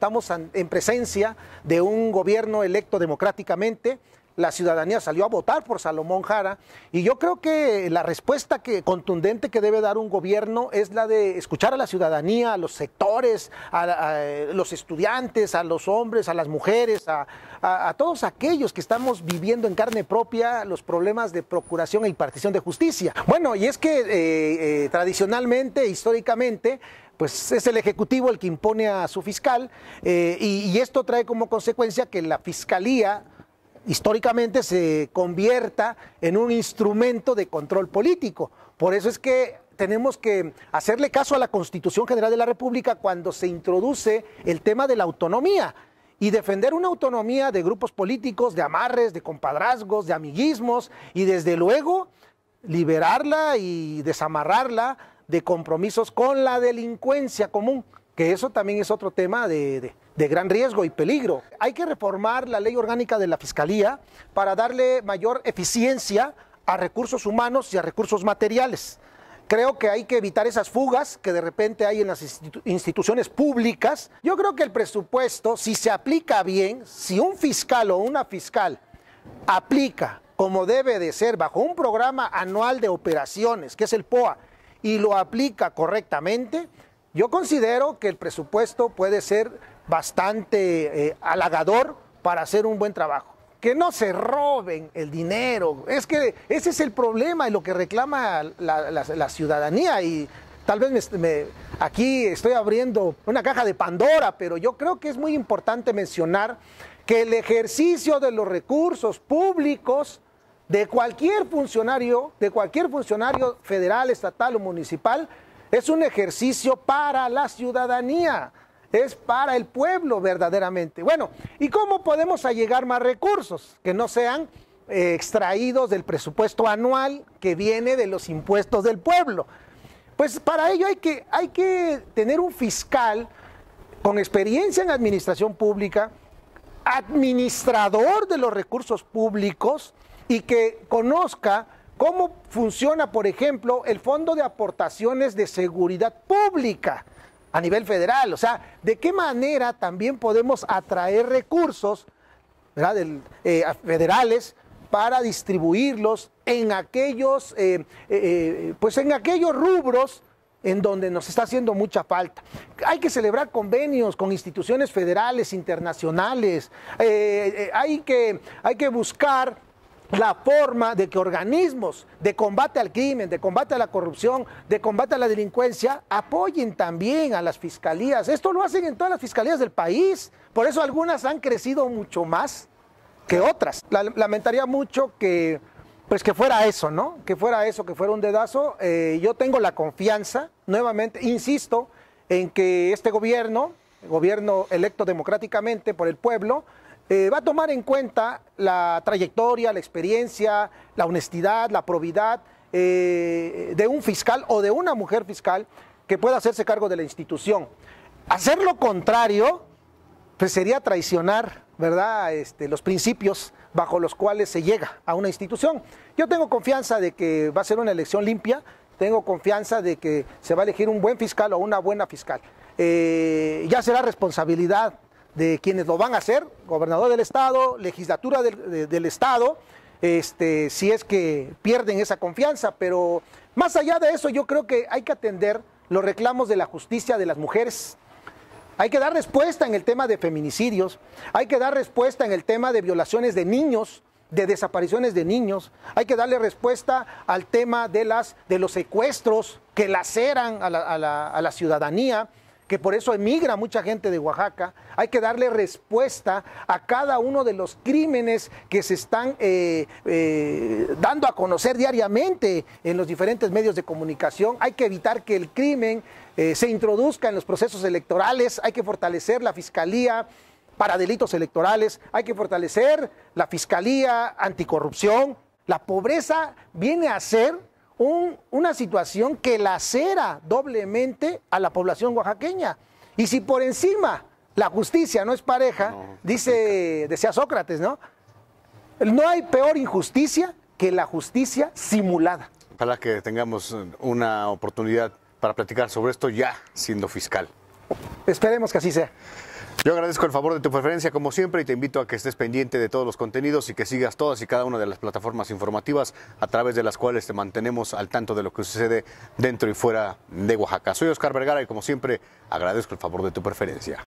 estamos en presencia de un gobierno electo democráticamente la ciudadanía salió a votar por Salomón Jara y yo creo que la respuesta que, contundente que debe dar un gobierno es la de escuchar a la ciudadanía, a los sectores, a, los estudiantes, a los hombres, a las mujeres, a, todos aquellos que estamos viviendo en carne propia los problemas de procuración y e partición de justicia. Bueno, y es que eh, eh, tradicionalmente, históricamente, pues es el Ejecutivo el que impone a su fiscal eh, y esto trae como consecuencia que la Fiscalía históricamente se convierta en un instrumento de control político. Por eso es que tenemos que hacerle caso a la Constitución General de la República cuando se introduce el tema de la autonomía y defender una autonomía de grupos políticos, de amarres, de compadrazgos, de amiguismos y desde luego liberarla y desamarrarla de compromisos con la delincuencia común que eso también es otro tema de, gran riesgo y peligro. Hay que reformar la ley orgánica de la Fiscalía para darle mayor eficiencia a recursos humanos y a recursos materiales. Creo que hay que evitar esas fugas que de repente hay en las instituciones públicas. Yo creo que el presupuesto, si se aplica bien, si un fiscal o una fiscal aplica como debe de ser bajo un programa anual de operaciones, que es el POA, y lo aplica correctamente, yo considero que el presupuesto puede ser bastante eh, halagador para hacer un buen trabajo. Que no se roben el dinero. Es que ese es el problema y lo que reclama la, ciudadanía. Y tal vez aquí estoy abriendo una caja de Pandora, pero yo creo que es muy importante mencionar que el ejercicio de los recursos públicos de cualquier funcionario, de cualquier funcionario federal, estatal o municipal, es un ejercicio para la ciudadanía, es para el pueblo verdaderamente. Bueno, ¿y cómo podemos allegar más recursos que no sean eh, extraídos del presupuesto anual que viene de los impuestos del pueblo? Pues para ello hay que, hay que tener un fiscal con experiencia en administración pública, administrador de los recursos públicos y que conozca ¿Cómo funciona, por ejemplo, el Fondo de Aportaciones de Seguridad Pública a nivel federal? O sea, ¿de qué manera también podemos atraer recursos eh, federales para distribuirlos en aquellos, eh, eh, pues en aquellos rubros en donde nos está haciendo mucha falta. Hay que celebrar convenios con instituciones federales, internacionales, hay que, hay que buscar la forma de que organismos de combate al crimen, de combate a la corrupción, de combate a la delincuencia, apoyen también a las fiscalías. Esto lo hacen en todas las fiscalías del país, por eso algunas han crecido mucho más que otras. Lamentaría mucho que, pues que fuera eso, ¿no? Que fuera eso, que fuera un dedazo. Eh, yo tengo la confianza, nuevamente, insisto, en que este gobierno, el gobierno electo democráticamente por el pueblo, eh, va a tomar en cuenta la trayectoria, la experiencia, la honestidad, la probidad eh, de un fiscal o de una mujer fiscal que pueda hacerse cargo de la institución. Hacer lo contrario, pues sería traicionar, ¿verdad?, este, los principios bajo los cuales se llega a una institución. Yo tengo confianza de que va a ser una elección limpia, tengo confianza de que se va a elegir un buen fiscal o una buena fiscal. Eh, ya será responsabilidad de quienes lo van a hacer, gobernador del estado, legislatura del, estado, este, si es que pierden esa confianza. Pero más allá de eso, yo creo que hay que atender los reclamos de la justicia de las mujeres. Hay que dar respuesta en el tema de feminicidios, hay que dar respuesta en el tema de violaciones de niños, de desapariciones de niños, hay que darle respuesta al tema de, las, de los secuestros que laceran la, a la, a la ciudadanía, que por eso emigra mucha gente de Oaxaca. Hay que darle respuesta a cada uno de los crímenes que se están eh, eh, dando a conocer diariamente en los diferentes medios de comunicación. Hay que evitar que el crimen eh, se introduzca en los procesos electorales. Hay que fortalecer la fiscalía para delitos electorales. Hay que fortalecer la fiscalía anticorrupción. La pobreza viene a ser una situación que lacera doblemente a la población oaxaqueña. Y si por encima la justicia no es pareja, dice, decía Sócrates, ¿no? No hay peor injusticia que la justicia simulada. Para que tengamos una oportunidad para platicar sobre esto ya siendo fiscal. Esperemos que así sea. Yo agradezco el favor de tu preferencia como siempre y te invito a que estés pendiente de todos los contenidos y que sigas todas y cada una de las plataformas informativas a través de las cuales te mantenemos al tanto de lo que sucede dentro y fuera de Oaxaca. Soy Oscar Vergara y como siempre agradezco el favor de tu preferencia.